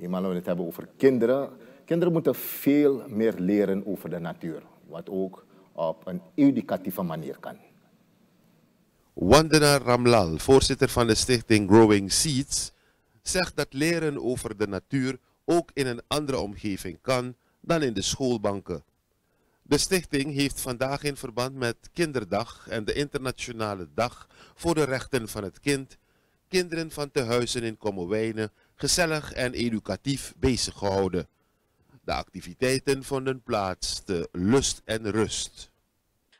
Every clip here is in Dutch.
eenmaal we het hebben over kinderen. Kinderen moeten veel meer leren over de natuur. Wat ook op een educatieve manier kan. Wandana Ramlal, voorzitter van de stichting Growing Seeds, zegt dat leren over de natuur ook in een andere omgeving kan dan in de schoolbanken. De stichting heeft vandaag in verband met Kinderdag en de Internationale Dag voor de Rechten van het Kind kinderen van tehuizen huizen in Kommerwijnen gezellig en educatief bezig gehouden. De activiteiten vonden plaats te lust en rust.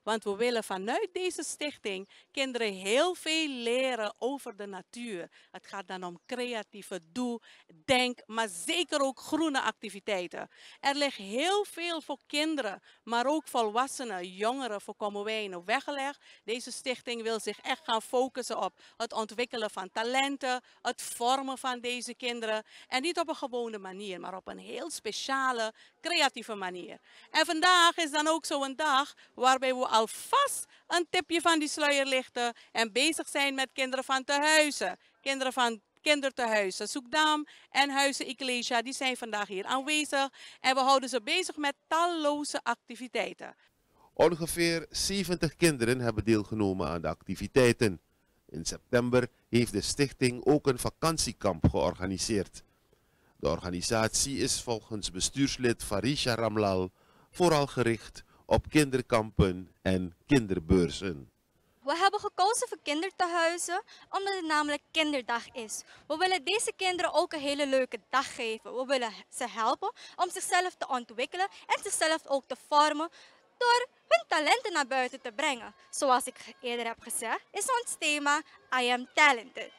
Want we willen vanuit deze stichting kinderen heel veel leren over de natuur. Het gaat dan om creatieve doe, denk, maar zeker ook groene activiteiten. Er ligt heel veel voor kinderen, maar ook volwassenen, jongeren voor Komowijnen weggelegd. Deze stichting wil zich echt gaan focussen op het ontwikkelen van talenten, het vormen van deze kinderen. En niet op een gewone manier, maar op een heel speciale, creatieve manier. En vandaag is dan ook zo'n dag waarbij we alvast een tipje van die sluier lichten en bezig zijn met kinderen van te huizen. Kinderen van kindertehuizen Zoekdam en Huizen Ecclesia, die zijn vandaag hier aanwezig en we houden ze bezig met talloze activiteiten. Ongeveer 70 kinderen hebben deelgenomen aan de activiteiten. In september heeft de stichting ook een vakantiekamp georganiseerd. De organisatie is volgens bestuurslid Farisha Ramlal vooral gericht op kinderkampen en kinderbeurzen. We hebben gekozen voor kinderthuizen omdat het namelijk kinderdag is. We willen deze kinderen ook een hele leuke dag geven. We willen ze helpen om zichzelf te ontwikkelen en zichzelf ook te vormen door hun talenten naar buiten te brengen. Zoals ik eerder heb gezegd, is ons thema I am talented.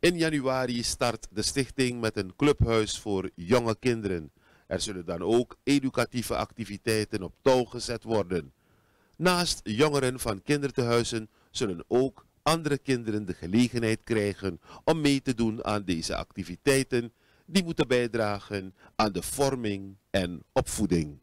In januari start de stichting met een clubhuis voor jonge kinderen. Er zullen dan ook educatieve activiteiten op touw gezet worden. Naast jongeren van kindertehuizen zullen ook andere kinderen de gelegenheid krijgen om mee te doen aan deze activiteiten die moeten bijdragen aan de vorming en opvoeding.